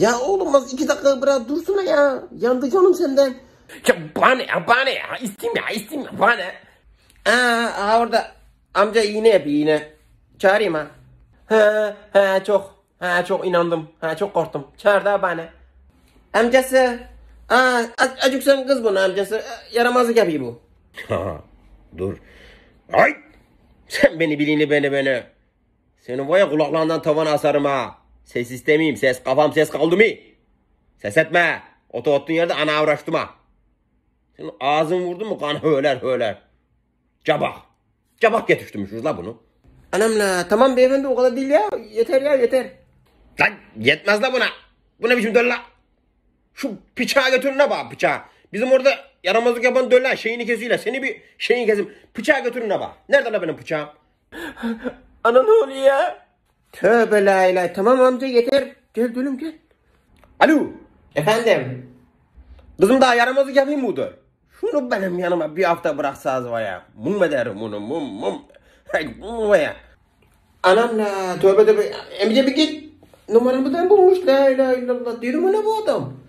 Ya oğlum az iki dakika bırak dursana ya. Yandı canım senden. Ya bana ya bana ya. İstim ya istim ya bana. Aa, aa orada amca iğne yap iğne. Çağırayım ha. Ha, ha çok. Ha çok inandım. Ha çok korktum. Çağır da bana. Amcası. Aa acık sen kız bunu amcası. Yaramazlık yapıyor bu. Ha dur. Ay. Sen beni bilini beni beni. Senin var kulaklarından tavana asarım ha. Ses istemeyeyim ses. Kafam ses kaldı mı? Ses etme. Oto attığın yerde ana avraştıma. Senin ağzın vurdun mu kan höler höler. Cabak. Cabak yetiştirmişiz la bunu. Anamla tamam beyefendi o kadar değil ya. Yeter ya yeter. Lan yetmez la buna. Bu ne biçim dölla? Şu bıçağı götürün la bak bıçağı. Bizim orada yaramazlık yapan dölla şeyini kesiyorlar. Seni bir şeyini kesim. Bıçağı götürün la bak. Nerede la benim bıçağım? Ana ne oluyor ya? Tövbe la ilahe. Tamam amca yeter. Gel gülüm gel. Alo. Efendim. Kızım daha yaramazlık yapayım mıdır? Şunu benim yanıma bir hafta bıraksanız var ya. Mum ederim bunu mum mum. mum ya. anamla la tövbe tövbe. Emce bir git. Numaramı da bulmuş la ilahe illallah. Diyorum ne bu adam?